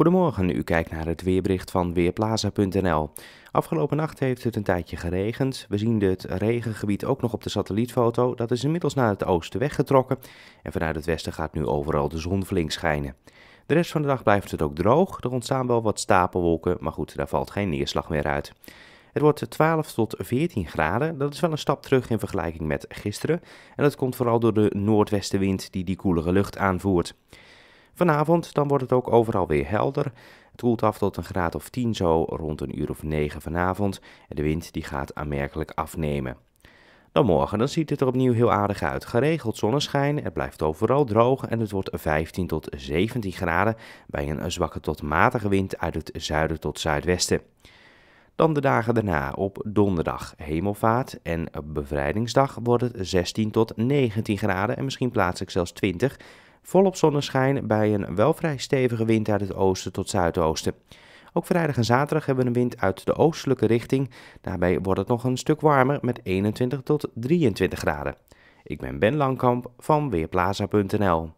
Goedemorgen, u kijkt naar het weerbericht van Weerplaza.nl. Afgelopen nacht heeft het een tijdje geregend. We zien het regengebied ook nog op de satellietfoto. Dat is inmiddels naar het oosten weggetrokken. En vanuit het westen gaat nu overal de zon flink schijnen. De rest van de dag blijft het ook droog. Er ontstaan wel wat stapelwolken, maar goed, daar valt geen neerslag meer uit. Het wordt 12 tot 14 graden. Dat is wel een stap terug in vergelijking met gisteren. En dat komt vooral door de noordwestenwind die die koelere lucht aanvoert. Vanavond dan wordt het ook overal weer helder. Het koelt af tot een graad of 10 zo rond een uur of 9 vanavond. En de wind die gaat aanmerkelijk afnemen. Dan morgen, dan ziet het er opnieuw heel aardig uit. Geregeld zonneschijn, het blijft overal droog en het wordt 15 tot 17 graden bij een zwakke tot matige wind uit het zuiden tot zuidwesten. Dan de dagen daarna, op donderdag hemelvaart en bevrijdingsdag wordt het 16 tot 19 graden en misschien plaatselijk zelfs 20 Volop zonneschijn bij een wel vrij stevige wind uit het oosten tot zuidoosten. Ook vrijdag en zaterdag hebben we een wind uit de oostelijke richting. Daarbij wordt het nog een stuk warmer met 21 tot 23 graden. Ik ben Ben Langkamp van Weerplaza.nl.